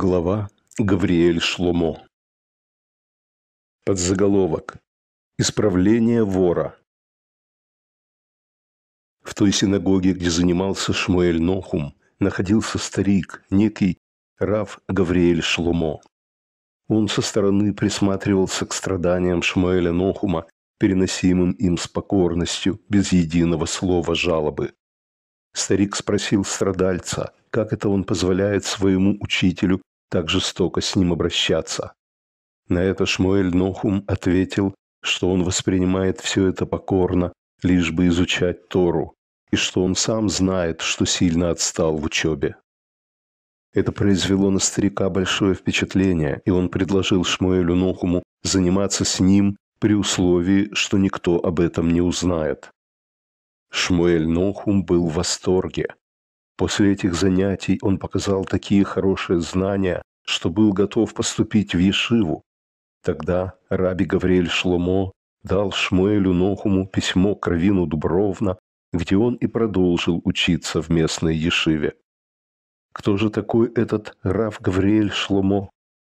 Глава Гавриэль Шломо. Подзаголовок. Исправление вора. В той синагоге, где занимался Шмуэль Нохум, находился старик, некий Рав Гавриэль Шломо. Он со стороны присматривался к страданиям Шмуэля Нохума, переносимым им с покорностью, без единого слова жалобы. Старик спросил страдальца, как это он позволяет своему учителю так жестоко с ним обращаться. На это Шмуэль Нохум ответил, что он воспринимает все это покорно, лишь бы изучать Тору, и что он сам знает, что сильно отстал в учебе. Это произвело на старика большое впечатление, и он предложил Шмуэлю Нохуму заниматься с ним при условии, что никто об этом не узнает. Шмуэль Нохум был в восторге. После этих занятий он показал такие хорошие знания, что был готов поступить в Ешиву. Тогда раби Гавриэль Шломо дал Шмуэлю Нохуму письмо к Равину Дубровна, где он и продолжил учиться в местной Ешиве. Кто же такой этот Рав Гавриэль Шломо?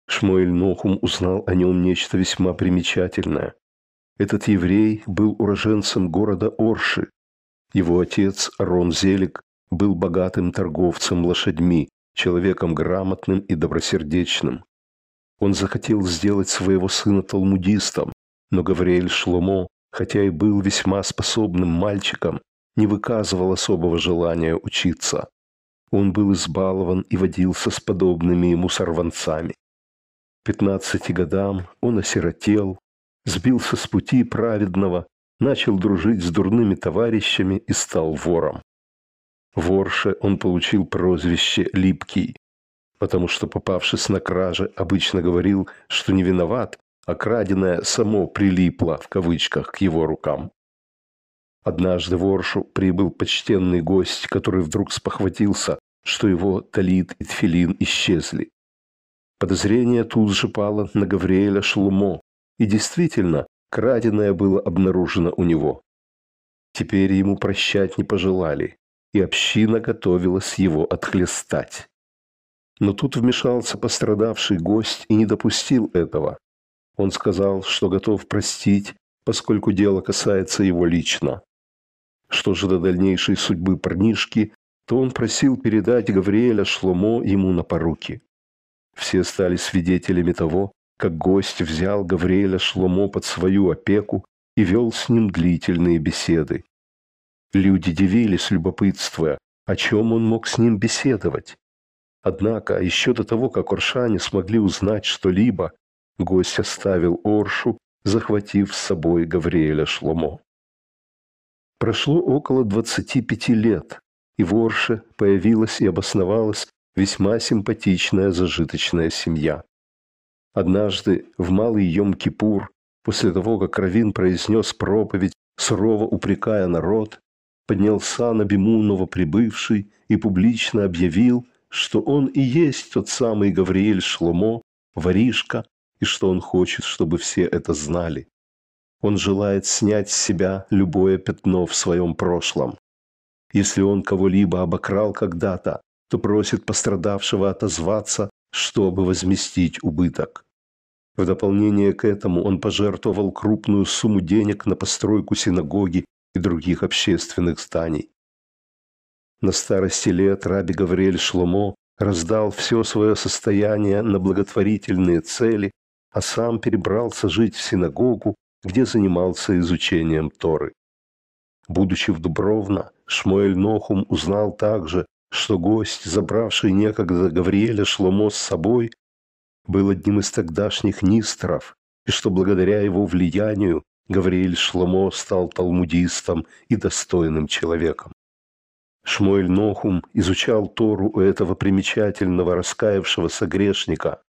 Шмуэль Нохум узнал о нем нечто весьма примечательное. Этот еврей был уроженцем города Орши. Его отец Рон Зелик был богатым торговцем лошадьми, человеком грамотным и добросердечным. Он захотел сделать своего сына талмудистом, но Гавриэль Шломо, хотя и был весьма способным мальчиком, не выказывал особого желания учиться. Он был избалован и водился с подобными ему сорванцами. К 15 годам он осиротел, сбился с пути праведного, начал дружить с дурными товарищами и стал вором. Ворше он получил прозвище «Липкий», потому что, попавшись на краже, обычно говорил, что не виноват, а краденое само «прилипло» в кавычках к его рукам. Однажды в Оршу прибыл почтенный гость, который вдруг спохватился, что его талит и тфилин исчезли. Подозрение тут же пало на Гавриэля Шлумо, и действительно, краденое было обнаружено у него. Теперь ему прощать не пожелали, и община готовилась его отхлестать. Но тут вмешался пострадавший гость и не допустил этого. Он сказал, что готов простить, поскольку дело касается его лично. Что же до дальнейшей судьбы парнишки, то он просил передать Гавриэля Шломо ему на поруки. Все стали свидетелями того, как гость взял Гавриэля Шломо под свою опеку и вел с ним длительные беседы. Люди дивились, любопытствуя, о чем он мог с ним беседовать. Однако, еще до того, как оршане смогли узнать что-либо, гость оставил Оршу, захватив с собой Гавриэля Шломо. Прошло около 25 лет, и в Орше появилась и обосновалась весьма симпатичная зажиточная семья. Однажды, в Малый Йом-Кипур, после того, как Равин произнес проповедь, сурово упрекая народ, поднялся на биму новоприбывший и публично объявил, что он и есть тот самый Гавриэль Шломо, воришка, и что он хочет, чтобы все это знали. Он желает снять с себя любое пятно в своем прошлом. Если он кого-либо обокрал когда-то, то просит пострадавшего отозваться, чтобы возместить убыток. В дополнение к этому он пожертвовал крупную сумму денег на постройку синагоги и других общественных зданий. На старости лет Раби Гавриэль Шломо раздал все свое состояние на благотворительные цели, а сам перебрался жить в синагогу, где занимался изучением Торы. Будучи в Дубровно, Шмуэль Нохум узнал также, что гость, забравший некогда Гавриэля Шломо с собой, был одним из тогдашних нистров, и что благодаря его влиянию Гавриэль Шломо стал талмудистом и достойным человеком. Шмуэль Нохум изучал Тору у этого примечательного раскаявшегося грешника.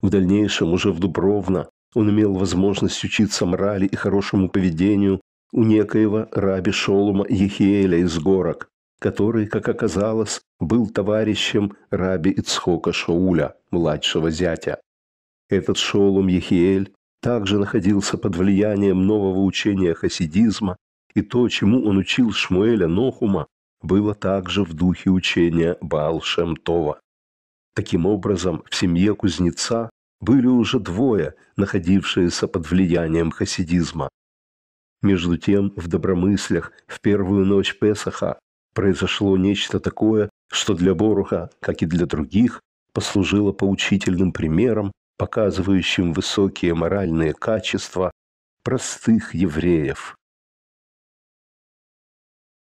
В дальнейшем, уже в Дубровно, он имел возможность учиться морали и хорошему поведению у некоего раби Шолума Ехиэля из Горок, который, как оказалось, был товарищем раби Ицхока Шауля, младшего зятя. Этот Шолум Ехиэль также находился под влиянием нового учения хасидизма, и то, чему он учил Шмуэля Нохума, было также в духе учения Баал-Шем-Това. Таким образом, в семье кузнеца были уже двое, находившиеся под влиянием хасидизма. Между тем, в Добромыслях в первую ночь Песаха произошло нечто такое, что для Боруха, как и для других, послужило поучительным примером показывающим высокие моральные качества простых евреев,